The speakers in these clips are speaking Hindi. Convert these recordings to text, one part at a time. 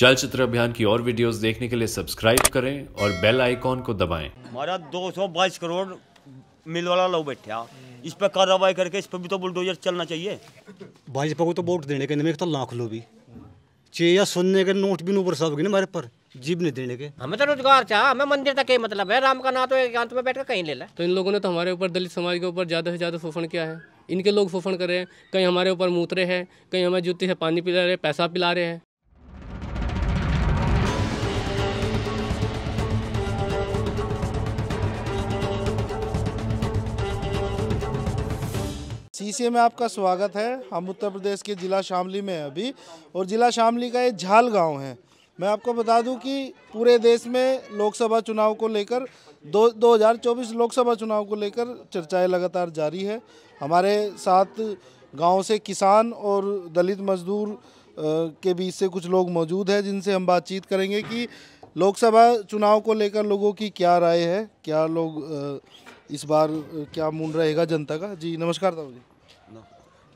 चलचित्र अभियान की और वीडियोस देखने के लिए सब्सक्राइब करें और बेल आइकॉन को दबाएं। हमारा 222 करोड़ मिल वाला लोग बैठे इस पर कार्रवाई करके इस पर भी तो बुलडोजर चलना चाहिए भाजपा को तो वोट देने के नमे तो लाख लो भी चेया सुनने के नोट भी नूबर साहब हमारे पर जीव नहीं देने के हमें तो रोजगार चाह हमें मंदिर तक ही मतलब है राम का ना तो एक अंत में बैठकर कहीं ले ला तो इन लोगों ने तो हमारे ऊपर दलित समाज के ऊपर ज्यादा से ज्यादा शोषण किया है इनके लोग शोषण कर रहे हैं कहीं हमारे ऊपर मूत रहे हैं कहीं हमें जूते से पानी पिला रहे हैं पैसा पिला रहे हैं सीसीए में आपका स्वागत है हम उत्तर प्रदेश के ज़िला शामली में अभी और ज़िला शामली का ये झाल गांव है मैं आपको बता दूं कि पूरे देश में लोकसभा चुनाव को लेकर दो चौबीस लोकसभा चुनाव को लेकर चर्चाएं लगातार जारी है हमारे साथ गांव से किसान और दलित मजदूर के बीच से कुछ लोग मौजूद हैं जिनसे हम बातचीत करेंगे कि लोकसभा चुनाव को लेकर लोगों की क्या राय है क्या लोग इस बार क्या मूड रहेगा जनता का जी नमस्कार ताऊ जी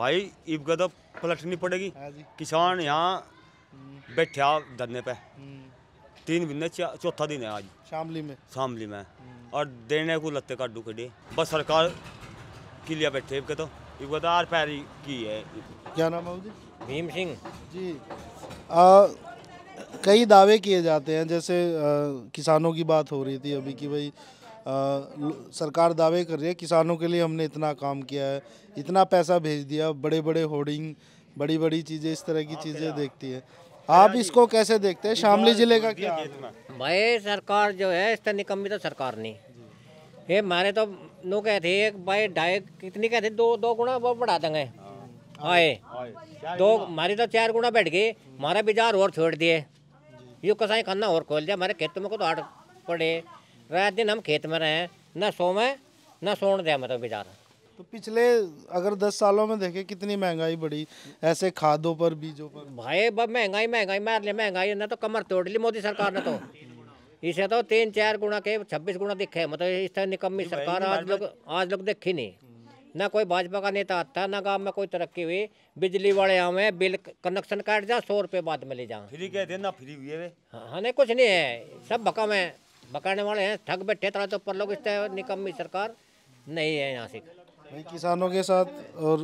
भाई का तो पलटनी पड़ेगी हाँ किसान यहाँ बैठा धरने पे हम्म। तीन महीने चौथा दिन है आज शामली में शामली में हम्म। और देने को लत्ते काटू खड़े बस सरकार के लिया बैठे के तो का तो हर पैर की है क्या नाम है जी भीम सिंह जी आ, कई दावे किए जाते हैं जैसे आ, किसानों की बात हो रही थी अभी कि भाई सरकार दावे कर रही है किसानों के लिए हमने इतना काम किया है इतना पैसा भेज दिया बड़े बड़े होर्डिंग बड़ी बड़ी चीज़ें इस तरह की चीज़ें देखती है आप इसको कैसे देखते हैं शामली जिले का क्या भाई सरकार जो है इस तरह निकम्मी तो सरकार नहीं ये हमारे तो नो कहते थे एक भाई ढाई कितनी कहते दो दो गुना वो बढ़ा देंगे हाँ। आए दो हमारी तो चार गुना बैठ गई हमारा बिजार और छोड़ दिए यू कसाई खाना और खोल दिया हमारे खेतों में को तो आठ पड़े रात दिन हम खेत में रहे न सो में न सोने दें मतलब बेचारा तो पिछले अगर दस सालों में देखे कितनी महंगाई बढ़ी ऐसे खादों पर बीजों पर भाई बब महंगाई महंगाई मार ले महंगाई ना तो कमर तोड़ ली मोदी सरकार ने तो इसे तो तीन चार गुना के छब्बीस गुना दिखे मतलब इस तरह निकम्मी सरकार आज लोग आज लोग देखी नहीं ना कोई भाजपा का नेता आता ना गांव में कोई तरक्की हुई बिजली वाले हमें बिल कनेक्शन काट जा सौ रुपये बाद में ले जाओ फ्री कहते ना फ्री है हाँ नहीं कुछ नहीं है सब भकम है बकाने वाले हैं ठग बैठे तरह तो पर लोग इस निकम्मी सरकार नहीं है यहाँ से किसानों के साथ और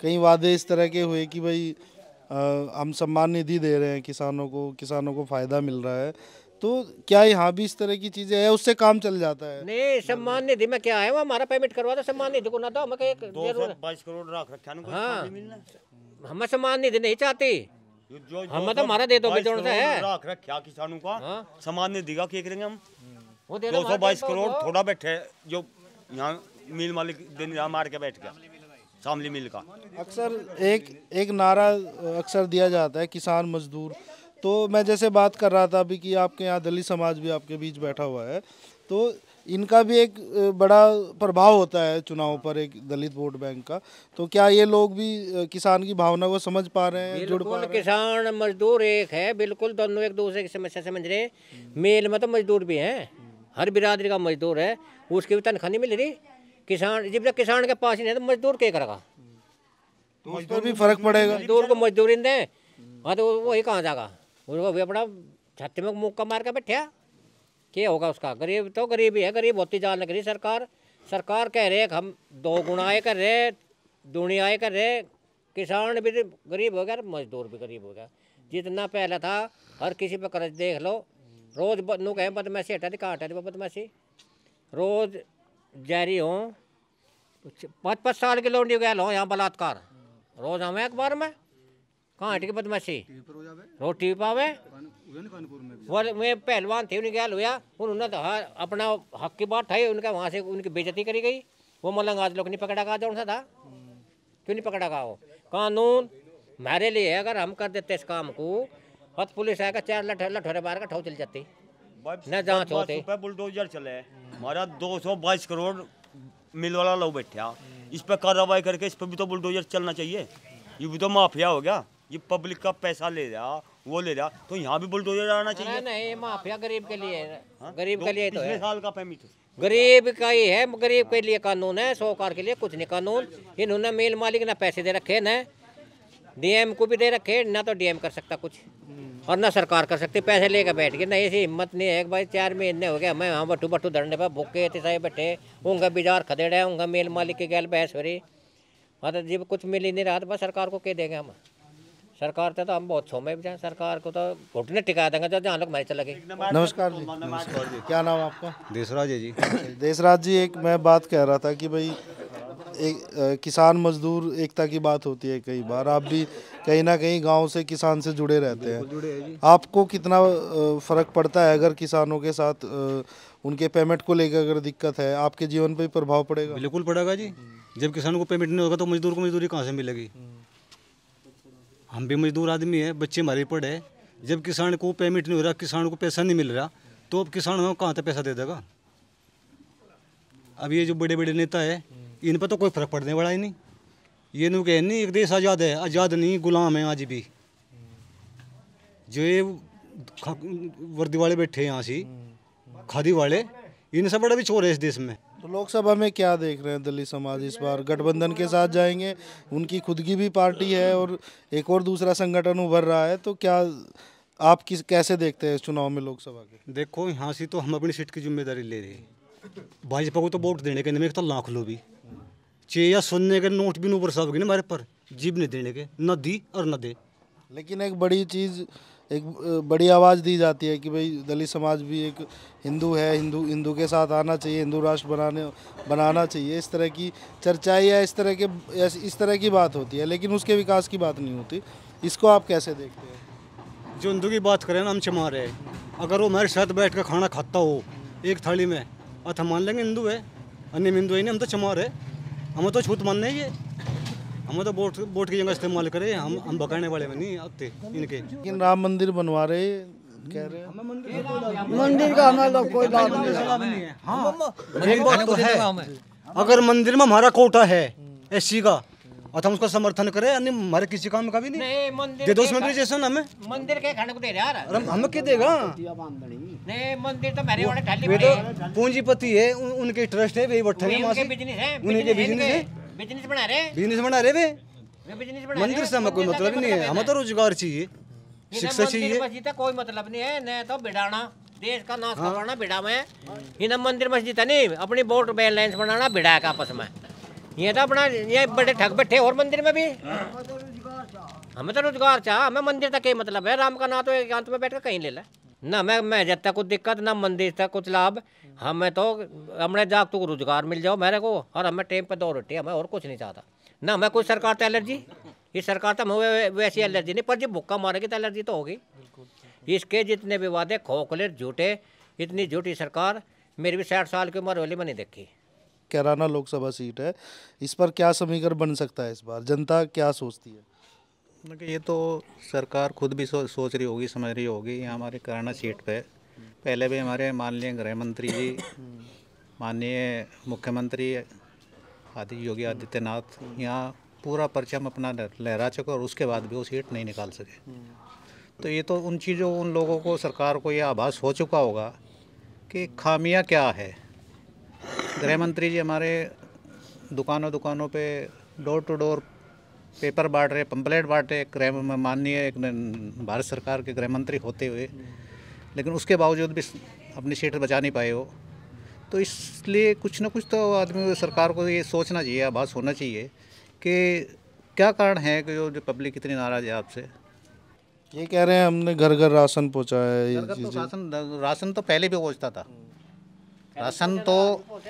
कई वादे इस तरह के हुए कि भाई आ, हम सम्मान निधि दे रहे हैं किसानों को किसानों को फ़ायदा मिल रहा है तो क्या यहाँ भी इस तरह की चीज़ें है उससे काम चल जाता है नहीं सम्मान निधि में क्या है वो हमारा पेमेंट करवा दो सम्मान निधि को ना दो हमें बाईस करोड़ रख रखा हाँ हमें सम्मान निधि नहीं चाहती हमें तो हमारा दे दो है किसानों का हाँ। सम्मान निधि का क्या करेंगे हम दो सौ बाईस करोड़ थोड़ा बैठे जो यहाँ मिल मालिक दिन यहाँ मार के बैठ गया शामली मिल का अक्सर एक एक नारा अक्सर दिया जाता है किसान मजदूर तो मैं जैसे बात कर रहा था अभी कि आपके यहाँ दलित समाज भी आपके बीच बैठा हुआ है तो इनका भी एक बड़ा प्रभाव होता है चुनाव पर एक दलित वोट बैंक का तो क्या ये लोग भी किसान की भावना को समझ पा रहे हैं जुड़ पा रहे हैं किसान मजदूर एक है बिल्कुल दोनों एक दूसरे की समस्या समझ रहे हैं मेल में तो मजदूर भी हैं हर बिरादरी का मजदूर है उसकी भी तनख्वाह नहीं मिल रही किसान जब तक किसान के पास ही नहीं तो मजदूर क्या करेगा तो मजदूर भी फर्क पड़ेगा मजदूर को मजदूरी दें हाँ तो वही कहाँ जाएगा उसको भी अपना छत में मुक्का मार के बैठा क्या होगा उसका गरीब तो गरीब ही है गरीब होती जान लग रही सरकार सरकार कह रहे हम दो आए कर रहे आए कर रहे किसान भी गरीब हो गया मजदूर भी गरीब हो गया जितना पहले था हर किसी पर कर्ज देख लो रोज़ नू कहें बदमाशी हटा दे कहाँ हटा दे बदमाशी रोज़ जारी हो पाँच पाँच साल के लौंडी गया लो यहाँ बलात्कार रोज़ आवे अखबार में कहाँ हट गई बदमाशी रोटी भी पावे और पहलवान थे उन्हें गैल हुआ उन्होंने तो अपना हक की बात ठाई उनका वहाँ से उनकी बेजती करी गई वो मलंग आज लोग नहीं पकड़ा कहा जो था क्यों नहीं पकड़ा कहा वो कानून मेरे लिए अगर हम कर देते इस काम को हथ पुलिस आएगा चार लठ लठोरे मार का ठो चल जाती न जांच होते बुलडोजर चले हमारा दो सौ बाईस करोड़ मिल वाला लोग बैठा इस पर कार्रवाई करके इस पर भी तो बुलडोजर चलना चाहिए ये भी तो माफिया हो गया ये पब्लिक का पैसा ले रहा वो ले रहा तो यहाँ भी बुलडोजर आना चाहिए नहीं माफिया गरीब के लिए हाँ? गरीब के लिए तो है साल का फैमिली गरीब का ही है गरीब के लिए कानून है सौकार के लिए कुछ नहीं कानून इन्होंने मेल मालिक ना पैसे दे रखे ना डीएम को भी दे रखे ना तो डीएम कर सकता कुछ और ना सरकार कर सकती पैसे लेकर बैठ गए ना ऐसी हिम्मत नहीं है भाई चार महीने हो गया हमें वहाँ बट्टू बट्टू धरने पर भूखे थे सारे बैठे उनका बिजार खदेड़ा है उनका मेल मालिक की गैल बहस भरी मतलब जब कुछ मिल ही नहीं रहा तो बस सरकार को कह देंगे हम सरकार तो, तो हम बहुत छोमे भी जाए सरकार को तो घुटने टिका देंगे जब जहाँ लोग मारे चले गए नमस्कार जी नमस्कार जी क्या नाम आपका देसराज जी देशराज जी एक मैं बात कह रहा था कि भाई एक आ, किसान मजदूर एकता की बात होती है कई बार आप भी कहीं ना कहीं गांव से किसान से जुड़े रहते हैं आपको कितना फ़र्क पड़ता है अगर किसानों के साथ उनके पेमेंट को लेकर अगर दिक्कत है आपके जीवन पर प्रभाव पड़ेगा बिल्कुल पड़ेगा जी जब किसानों को पेमेंट नहीं होगा तो मजदूर को मजदूरी कहाँ से मिलेगी हम भी मजदूर आदमी है बच्चे हमारे पड़े जब किसान को पेमेंट नहीं हो रहा किसान को पैसा नहीं मिल रहा तो अब किसान कहाँ तक पैसा दे देगा अब ये जो बड़े बड़े नेता है इन पर तो कोई फर्क पड़ने वाला ही नहीं ये नु कह नहीं एक देश आज़ाद है आज़ाद नहीं गुलाम है आज भी जो ये वर्दी वाले बैठे यहाँ से खादी वाले इनसे बड़ा भी छोर है इस देश में तो लोकसभा में क्या देख रहे हैं दलित समाज इस बार गठबंधन के साथ जाएंगे उनकी खुद की भी पार्टी है और एक और दूसरा संगठन उभर रहा है तो क्या आप किस कैसे देखते हैं इस चुनाव में लोकसभा के देखो यहाँ से तो हम अपनी सीट की जिम्मेदारी ले रहे हैं भाजपा को तो वोट देने के नहीं तो लाख लो भी चे या सुनने के नोट भी ऊपर सब ना मेरे पर जीव नहीं देने के न दी और न दे लेकिन एक बड़ी चीज़ एक बड़ी आवाज़ दी जाती है कि भाई दलित समाज भी एक हिंदू है हिंदू हिंदू के साथ आना चाहिए हिंदू राष्ट्र बनाने बनाना चाहिए इस तरह की चर्चाएँ या इस तरह के इस तरह की बात होती है लेकिन उसके विकास की बात नहीं होती इसको आप कैसे देखते हैं जो हिंदू की बात करें ना हम चमा रहे अगर वो हमारे साथ बैठ कर खाना खाता हो एक थाली में अथ मान लेंगे हिंदू है अन्य हिंदू ही नहीं हम तो चमा रहे हमें तो छूत मानने ही है हमें तो बोट बोट की जगह इस्तेमाल करे हम हम बकाने वाले में नहीं आते तो इनके लेकिन राम मंदिर बनवा रहे मंदिर का हमारा कोई नहीं है अगर मंदिर में हमारा कोटा है एस का और हम उसका समर्थन करें यानी हमारे किसी काम का भी नहीं, नहीं मंदिर दे दो उसमें रजिस्ट्रेशन हमें मंदिर के खाने को दे रहा है हमें क्या देगा नहीं मंदिर तो मेरे वाले वे तो पूंजीपति है उनके ट्रस्ट है वही बैठे उनके बिजनेस है बिजनेस बना रहे बिजनेस बना रहे मंदिर से हमें कोई मतलब नहीं है हमें तो रोजगार चाहिए तो शिक्षा चाहिए कोई मतलब नहीं है न तो बिड़ाना देश का नाश हाँ। करवाना बिड़ा में इन्हें तो मंदिर मस्जिद तो नहीं अपनी बोट बैलेंस बनाना बिड़ा का आपस में ये तो अपना ये बड़े ठग बैठे और मंदिर में भी हमें तो रोजगार चाह हमें मंदिर तक ही मतलब है राम का ना तो एकांत में बैठ कर कहीं ले ला ना मैं मैं जब तक कुछ दिक्कत ना मंदिर तक कुछ लाभ हमें तो हमने जाग तो रोजगार मिल जाओ मेरे को और हमें टाइम पर दो रोटी हमें और कुछ नहीं चाहता ना हमें कोई सरकार तो एलर्जी ये सरकार तो हमें वैसी एलर्जी नहीं पर जब भुक्का मारेगी तो एलर्जी तो होगी इसके जितने भी वादे खोखले झूठे इतनी झूठी सरकार मेरी भी साठ साल की उम्र वाली मैंने देखी कैराना लोकसभा सीट है इस पर क्या समीकरण बन सकता है इस बार जनता क्या सोचती है ये तो सरकार खुद भी सो, सोच रही होगी समझ रही होगी हमारे कराना सीट पे पहले भी हमारे माननीय गृह मंत्री जी माननीय मुख्यमंत्री आदि योगी आदित्यनाथ यहाँ पूरा परचम अपना लहरा चुके और उसके बाद भी वो सीट नहीं निकाल सके तो ये तो उन चीज़ों उन लोगों को सरकार को ये आभास हो चुका होगा कि खामियां क्या है गृह मंत्री जी हमारे दुकानों दुकानों पे डोर टू डोर पेपर बांट रहे पंपलेट बांट रहे गृह माननीय एक भारत सरकार के गृह मंत्री होते हुए लेकिन उसके बावजूद भी अपनी सीट बचा नहीं पाए हो तो इसलिए कुछ ना कुछ तो आदमी सरकार को ये सोचना चाहिए आभास होना चाहिए कि क्या कारण है कि जो, जो पब्लिक इतनी नाराज़ है आपसे ये कह रहे हैं हमने घर घर राशन पहुँचाया है घर तो राशन राशन तो पहले भी पहुँचता था राशन तो, तो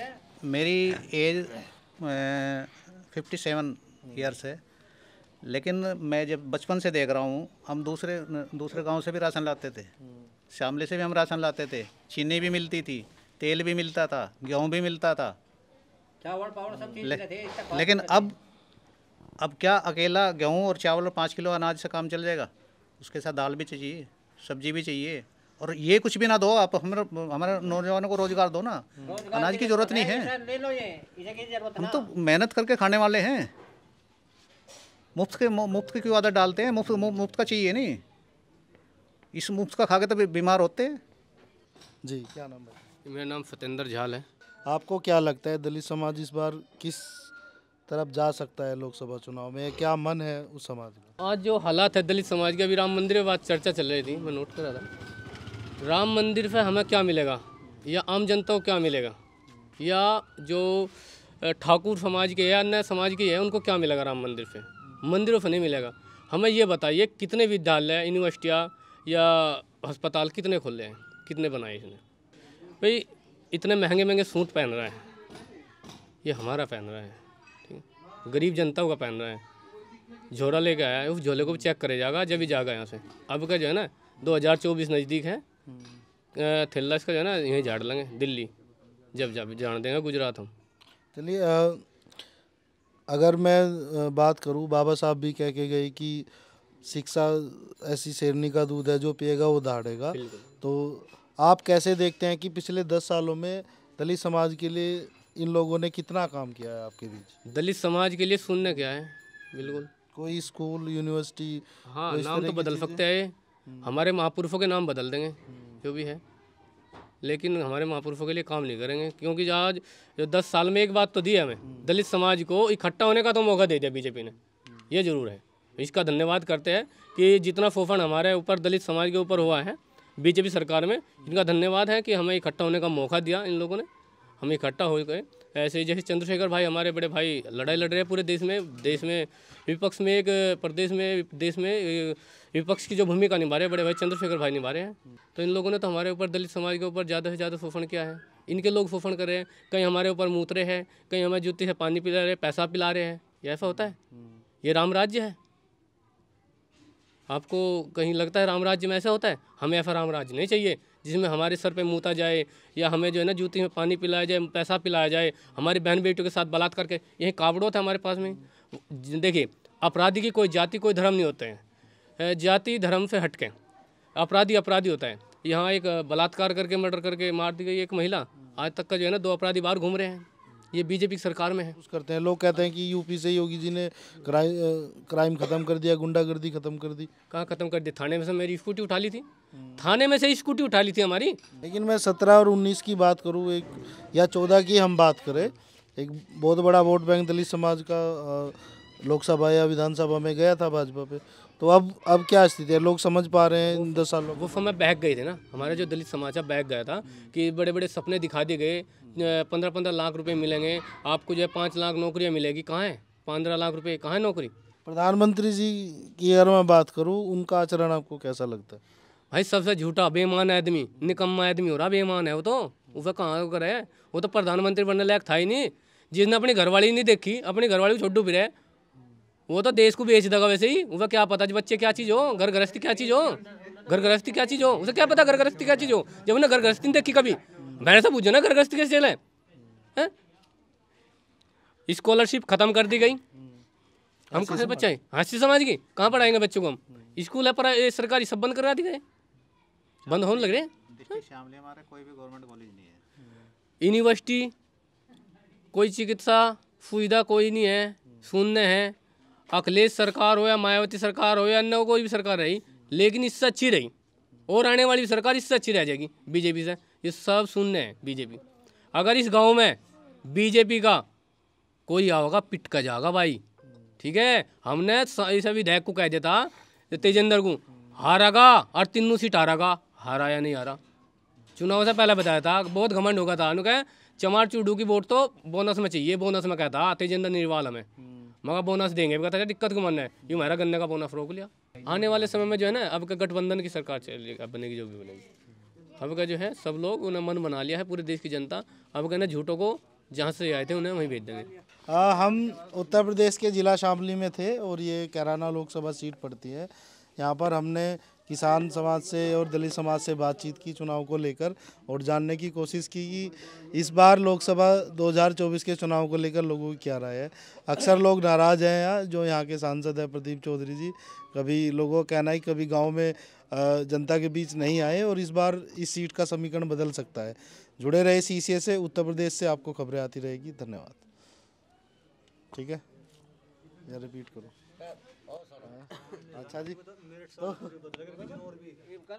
मेरी एज फिफ्टी सेवन ईयर्स है लेकिन मैं जब बचपन से देख रहा हूँ हम दूसरे दूसरे गांव से भी राशन लाते थे शामले से भी हम राशन लाते थे चीनी भी मिलती थी तेल भी मिलता था गेहूँ भी मिलता था चावल सब ले, थे, लेकिन अब अब क्या अकेला गेहूँ और चावल और पाँच किलो अनाज से काम चल जाएगा उसके साथ दाल भी चाहिए सब्जी भी चाहिए और ये कुछ भी ना दो आप हमारे हमारे नौजवानों को रोजगार दो ना अनाज की जरूरत तो नहीं है हम तो मेहनत करके खाने वाले हैं मुफ्त के मुफ्त की क्यों आदत डालते हैं मुफ्त मुफ्त का चाहिए नहीं इस मुफ्त का खा के तो बीमार होते हैं जी क्या नाम है मेरा नाम फतेंद्र झाल है आपको क्या लगता है दलित समाज इस बार किस तरफ जा सकता है लोकसभा चुनाव में क्या मन है उस समाज में आज जो हालात है दलित समाज के अभी राम मंदिर के बाद चर्चा चल रही थी मैं नोट करा था राम मंदिर से हमें क्या मिलेगा या आम जनता को क्या मिलेगा या जो ठाकुर समाज के या अन्य समाज के है उनको क्या मिलेगा राम मंदिर से मंदिरों से नहीं मिलेगा हमें ये बताइए कितने विद्यालय यूनिवर्सिटियाँ या अस्पताल कितने खोले हैं कितने बनाए इसने भाई इतने महंगे महंगे सूट पहन रहा है ये हमारा पहन रहा है ठीक गरीब जनता का पहन रहा है झोला लेके आया है उस झोले को चेक करे जाएगा जब भी जाएगा यहाँ से अब का जो है ना 2024 नज़दीक है हम्म। थिल्ला इसका जो है ना यहीं झाड़ लेंगे दिल्ली जब जब जान देंगे गुजरात हम चलिए अगर मैं बात करूं बाबा साहब भी कह के गए कि शिक्षा ऐसी शेरनी का दूध है जो पिएगा वो दाड़ेगा तो आप कैसे देखते हैं कि पिछले दस सालों में दलित समाज के लिए इन लोगों ने कितना काम किया है आपके बीच दलित समाज के लिए सुनने क्या है बिल्कुल कोई स्कूल यूनिवर्सिटी हाँ नाम तो बदल सकते हैं हमारे महापुरुषों के नाम बदल देंगे जो भी है लेकिन हमारे महापुरुषों के लिए काम नहीं करेंगे क्योंकि आज जो दस साल में एक बात तो दी है हमें दलित समाज को इकट्ठा होने का तो मौका दे दिया बीजेपी ने ये जरूर है इसका धन्यवाद करते हैं कि जितना फोफन हमारे ऊपर दलित समाज के ऊपर हुआ है बीजेपी सरकार में इनका धन्यवाद है कि हमें इकट्ठा होने का मौका दिया इन लोगों ने हम इकट्ठा हो गए ऐसे ही जैसे चंद्रशेखर भाई हमारे बड़े भाई लड़ाई लड़ रहे हैं पूरे देश में देश में विपक्ष में एक प्रदेश में देश में विपक्ष की जो भूमिका निभा रहे हैं बड़े भाई चंद्रशेखर भाई निभा रहे हैं तो इन लोगों ने तो हमारे ऊपर दलित समाज के ऊपर ज़्यादा से ज़्यादा शोषण किया है इनके लोग शोषण कर रहे हैं कहीं हमारे ऊपर मूतरे हैं कहीं हमें जूते से पानी पिला रहे पैसा पिला रहे हैं ये ऐसा होता है ये राम राज्य है आपको कहीं लगता है राम राज्य में ऐसा होता है हमें ऐसा राम राज्य नहीं चाहिए जिसमें हमारे सर पे मूता जाए या हमें जो है ना जूती में पानी पिलाया जाए पैसा पिलाया जाए हमारी बहन बेटियों के साथ बलात् करके यही कावड़ों था हमारे पास में देखिए अपराधी की कोई जाति कोई धर्म नहीं होते हैं जाति धर्म से हटके अपराधी अपराधी होता है यहाँ एक बलात्कार करके मर्डर करके मार दी गई एक महिला आज तक का जो है ना दो अपराधी बाहर घूम रहे हैं ये बीजेपी की सरकार में है करते हैं लोग कहते हैं कि यूपी से योगी जी ने क्राइम खत्म कर दिया गुंडागर्दी खत्म कर दी कहाँ खत्म कर दी थाने में से मेरी स्कूटी उठा ली थी थाने में से स्कूटी उठा ली थी हमारी लेकिन मैं सत्रह और उन्नीस की बात करूँ एक या चौदह की हम बात करें एक बहुत बड़ा वोट बैंक दलित समाज का लोकसभा या विधानसभा में गया था भाजपा पे तो अब अब क्या स्थिति है लोग समझ पा रहे हैं इन दस साल वो समय बैग गए थे ना हमारे जो दलित समाज है बैग गया था कि बड़े बड़े सपने दिखा दिए गए पंद्रह पंद्रह लाख रुपए मिलेंगे आपको जो है पाँच लाख नौकरियाँ मिलेगी कहाँ है पंद्रह लाख रुपये कहाँ है नौकरी प्रधानमंत्री जी की अगर मैं बात करूँ उनका आचरण आपको कैसा लगता है भाई सबसे झूठा बेमान आदमी निकम्मा आदमी हो रहा बेमान है वो तो उसे कहाँ करे वो तो प्रधानमंत्री बनने लायक था ही नहीं जिसने अपनी घरवाली नहीं देखी अपनी घरवाली छोटू फिर रहे वो तो देश को बेच देगा वैसे ही उसे क्या पता बच्चे क्या चीज़ हो घर गृहस्थी क्या चीज़ हो घर गृहस्थी क्या चीज़ हो उसे क्या पता घर गृहस्थी क्या चीज़ हो जब उन्हें घर गृहस्थी नहीं देखी कभी मैंने से तो पूछो ना घर गृहस्थी कैसे चले हैं स्कॉलरशिप ख़त्म कर दी गई हम कैसे बच्चे हैं हास्य समाज की कहाँ पढ़ाएंगे बच्चों को हम स्कूल है पर सरकारी सब बंद करवा दी गए बंद होने लग रहे हैं यूनिवर्सिटी कोई चिकित्सा सुविधा कोई नहीं है शून्य है अखिलेश सरकार हो या मायावती सरकार हो या अन्य कोई भी सरकार रही लेकिन इससे अच्छी रही और आने वाली सरकार इससे अच्छी रह जाएगी बीजेपी से ये सब शून्य है बीजेपी अगर इस गांव में बीजेपी का कोई आओगा पिटका जाएगा भाई ठीक है हमने इस विधायक को कह दिया था तेजेंद्र को हारागा और तीनों सीट हारागा हारा या नहीं हारा चुनाव से पहले बताया था बहुत घमंड होगा था कहे चमार चूडू की वोट तो बोनस में चाहिए बोनस में कहता आते जिंदा निर्वाल हमें हम्म। मगर बोनस देंगे कहता है दिक्कत घमंड है यूँ हमारा गन्ने का बोनस रोक लिया आने वाले समय में जो है ना अब का गठबंधन की सरकार चलेगी बनेगी जो भी बनेगी अब का जो है सब लोग उन्हें मन बना लिया है पूरे देश की जनता अब कहना झूठों को जहाँ से आए थे उन्हें वहीं भेज देंगे आ, हम उत्तर प्रदेश के ज़िला शामली में थे और ये कैराना लोकसभा सीट पड़ती है यहाँ पर हमने किसान समाज से और दलित समाज से बातचीत की चुनाव को लेकर और जानने की कोशिश की कि इस बार लोकसभा 2024 के चुनाव को लेकर लोगों की क्या राय है अक्सर लोग नाराज़ हैं यहाँ जो यहाँ के सांसद हैं प्रदीप चौधरी जी कभी लोगों का कहना है कभी गाँव में जनता के बीच नहीं आए और इस बार इस सीट का समीकरण बदल सकता है जुड़े रहे सी से उत्तर प्रदेश से आपको खबरें आती रहेगी धन्यवाद ठीक है या रिपीट करो अच्छा जी तो